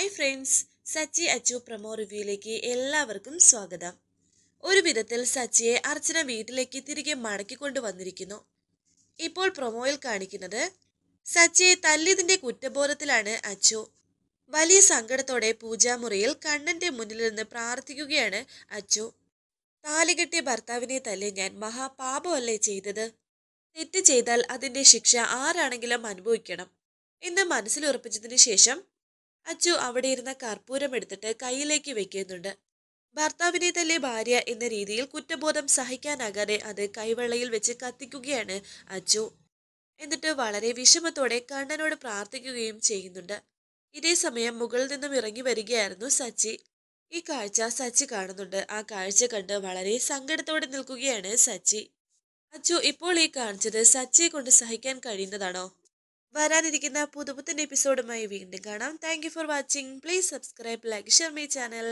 hi friends Sachi Achu promo റിവ്യൂയിലേക്ക് എല്ലാവർക്കും സ്വാഗതം ഒരു വിധത്തിൽ സച്ചിയെ അർച്ചന വീട്ടിലേക്ക് തിരികെ മടക്കിക്കൊണ്ടു വന്നിരിക്കുന്നു ഇപ്പോൾ പ്രൊമോയിൽ കാണിക്കുന്നത് സച്ചിയെ തല്ലിയതിന്റെ കുറ്റബോധത്തിലാണ് അച്ചു വലിയ സങ്കടത്തോടെ പൂജാമുറിയിൽ കണ്ണന്റെ മുന്നിൽ നിന്ന് പ്രാർത്ഥിക്കുകയാണ് അച്ചു താലികെട്ടിയ ഭർത്താവിനെ തല്ലി ഞാൻ മഹാപാപമല്ലേ ചെയ്തത് തെറ്റ് ചെയ്താൽ അതിന്റെ ശിക്ഷ ആരാണെങ്കിലും അനുഭവിക്കണം എന്ന് മനസ്സിലുറപ്പിച്ചതിന് ശേഷം അച്ചു അവിടെ ഇരുന്ന കർപ്പൂരം എടുത്തിട്ട് കയ്യിലേക്ക് വെക്കുന്നുണ്ട് ഭർത്താവിനെ തന്നെ ഭാര്യ എന്ന രീതിയിൽ കുറ്റബോധം സഹിക്കാനാകാതെ അത് കൈവെള്ളയിൽ വെച്ച് കത്തിക്കുകയാണ് അച്ചു എന്നിട്ട് വളരെ വിഷമത്തോടെ കണ്ണനോട് പ്രാർത്ഥിക്കുകയും ചെയ്യുന്നുണ്ട് ഇതേ സമയം മുകളിൽ നിന്നും ഇറങ്ങി വരികയായിരുന്നു സച്ചി ഈ കാഴ്ച സച്ചി കാണുന്നുണ്ട് ആ കാഴ്ച കണ്ട് വളരെ സങ്കടത്തോടെ നിൽക്കുകയാണ് സച്ചി അച്ചു ഇപ്പോൾ ഈ കാണിച്ചത് സച്ചിയെ കൊണ്ട് സഹിക്കാൻ കഴിയുന്നതാണോ വരാനിരിക്കുന്ന പുതുപുത്തൻ എപ്പിസോഡുമായി വീണ്ടും കാണാം thank for watching please subscribe like share my channel